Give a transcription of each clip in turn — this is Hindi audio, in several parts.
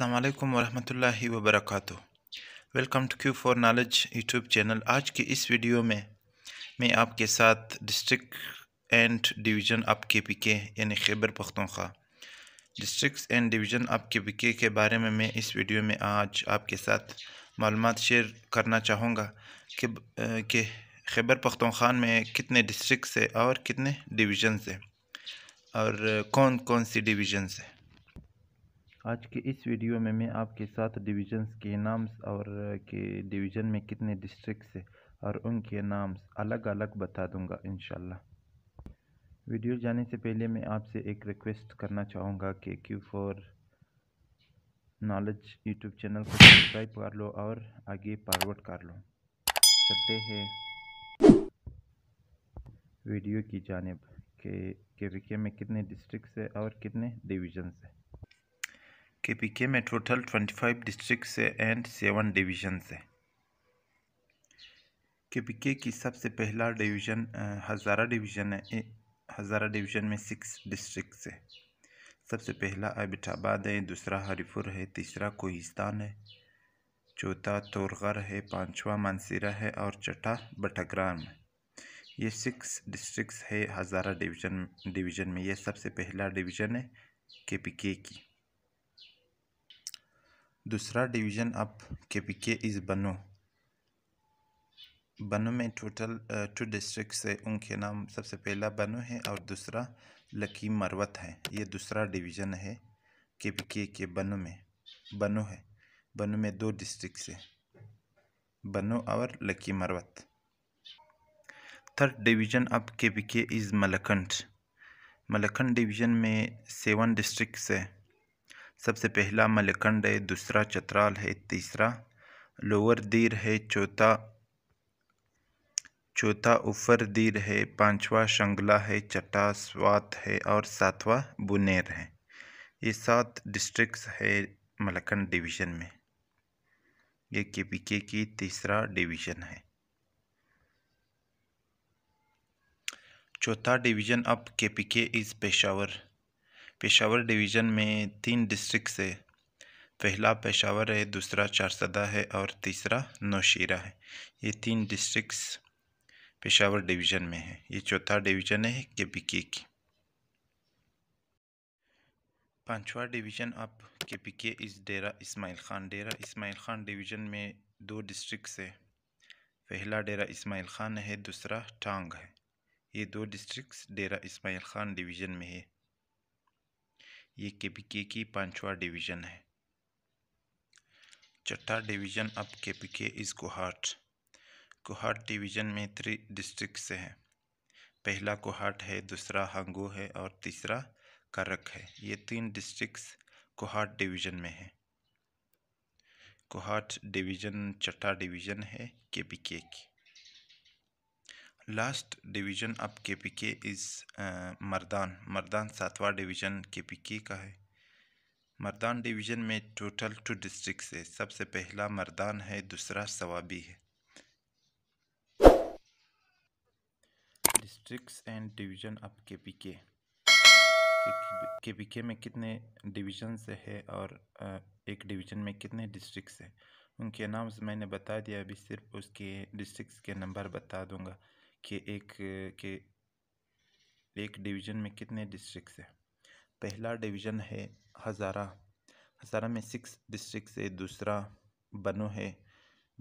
अस्सलाम वालेकुम ला वरक welcome to Q for knowledge YouTube channel आज के इस वीडियो में मैं आपके साथ डिस्ट्रिक्ट एंड डिवीज़न आप के पी के यानी Khyber Pakhtunkhwa district and division आप के पी के के बारे में मैं इस वीडियो में आज आपके साथ मालूम शेयर करना चाहूँगा कि के खैबर पख्तूनख्वा में कितने डिस्ट्रिक्ट है और कितने डिवीज़न्स हैं और कौन कौन सी डिवीज़न्स हैं आज के इस वीडियो में मैं आपके साथ डिविजन्स के नाम्स और के डिवीज़न में कितने डिस्ट्रिक्ट है और उनके नाम्स अलग अलग बता दूंगा इन वीडियो जाने से पहले मैं आपसे एक रिक्वेस्ट करना चाहूँगा कि Q for knowledge YouTube channel को सब्सक्राइब कर लो और आगे फारवर्ड कर लो चलते हैं वीडियो की जानब के के में कितने डिस्ट्रिक्ट है और कितने डिवीजन हैं के पी के में टोटल ट्वेंटी फाइव डिस्ट्रिक्ट है एंड सेवन डिविजन्स है के पी के की सबसे पहला डिवीज़न हज़ारा डिवीज़न है हज़ारा डिवीज़न में सिक्स डिस्ट्रिक्ट है सबसे पहला अबिटाबाद है दूसरा हरिपुर है तीसरा कोहिस्तान है चौथा तोरगर है पांचवा मानसीरा है और छठा बटग्राम है ये सिक्स डिस्ट्रिक्ट है हज़ारा डिवीज़न डिवीज़न में ये सबसे पहला डिवीज़न है के पी के की दूसरा division of K P K is Bannu Bannu में टोटल टू डिस्ट्रिक्ट है उनके नाम सबसे पहला बनो है और दूसरा लकी मरवत है ये दूसरा डिवीज़न है के पी के के बनो में बनो है बनो में दो डिस्ट्रिक्ट से बनो और Lakki Marwat third division of K P K is Malakand Malakand division में सेवन डिस्ट्रिक्ट है सबसे पहला मलखंड है दूसरा चतराल है तीसरा लोअर दीर है चौथा चौथा ऊपर दीर है पांचवा शंगला है छठा स्वात है और सातवा बुनेर है ये सात डिस्ट्रिक्ट्स है मलखंड डिवीज़न में ये के पी के की तीसरा डिवीज़न है चौथा डिवीज़न अब K P K is Peshawar Peshawar division में तीन डिस्ट्रिक्ट है पहला पेशावर है दूसरा चारसदा है और तीसरा नौशीरा है ये तीन डिस्ट्रिक्ट्स पेशावर डिवीज़न में है ये चौथा डिवीज़न है के पी के की पाँचवा डिवीज़न आप K P K is Dera Ismail Khan Dera Ismail Khan division में दो डिस्ट्रिक्ट है पहला डेरा इस्माइल ख़ान है दूसरा टांग है ये दो डिस्ट्रिक्ट डेरा इस्माइल ख़ान डिवीज़न में है ये के पी के की पांचवा डिवीज़न है चौथा डिवीज़न अब K P K is Kohat Kohat division में थ्री डिस्ट्रिक्ट हैं पहला कोहाट है दूसरा हांगो है और तीसरा करक है ये तीन डिस्ट्रिक्ट कोहाट डिवीज़न में है कोहाट डिवीज़न चौथा डिवीज़न है के पी के की लास्ट डिवीज़न अब K P K is Mardan Mardan सातवां डिवीज़न के पी के का है मर्दान डिवीज़न में टोटल टू डिस्ट्रिक्ट है सबसे पहला मर्दान है दूसरा सवाबी है डिस्ट्रिक्ट्स एंड डिवीज़न अब के पी के के पी के में कितने डिवीज़न्स है और एक डिवीज़न में कितने डिस्ट्रिक्ट्स हैं उनके नाम्स मैंने बता दिया अभी सिर्फ उसके डिस्ट्रिक्ट के नंबर बता दूंगा के एक के एक डिवीज़न में कितने डिस्ट्रिक्स हैं पहला डिवीज़न है हज़ारा हज़ारा में सिक्स डिस्ट्रिक्ट है दूसरा बनो है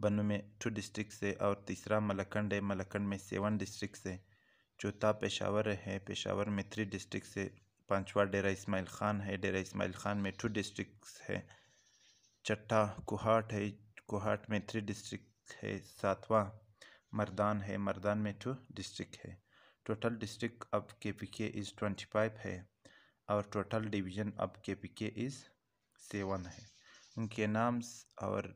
बनो में टू डिस्ट्रिक्ट है और तीसरा मलकंड है मलकंड में सेवन डिस्ट्रिक्ट है चौथा पेशावर है पेशावर में थ्री डिस्ट्रिक्ट है पांचवा डेरा इसमाइल ख़ान है डेरा इसमाइल ख़ान में टू डिस्ट्रिक्ट है छठा कोहाट है कोहाट में थ्री डिस्ट्रिक्स है सातवां मर्दान है मर्दान में टू डिस्ट्रिक्ट है टोटल डिस्ट्रिक्ट अब K P K is twenty five है और टोटल डिवीज़न अब K P K is seven है उनके नाम्स और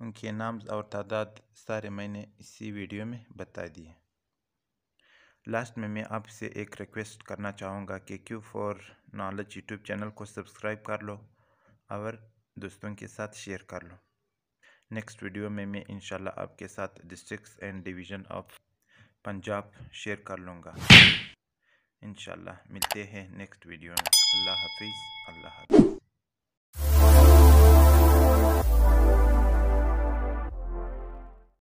उनके नाम्स और तादाद सारे मैंने इसी वीडियो में बता दिए लास्ट में मैं आपसे एक रिक्वेस्ट करना चाहूँगा कि Q for knowledge YouTube channel को सब्सक्राइब कर लो और दोस्तों के साथ शेयर कर लो नेक्स्ट वीडियो में मैं इंशाल्लाह आपके साथ districts and division of Punjab share कर लूँगा इंशाल्लाह मिलते हैं नेक्स्ट वीडियो में अल्लाह हाफिज़ अल्लाह हाफिज़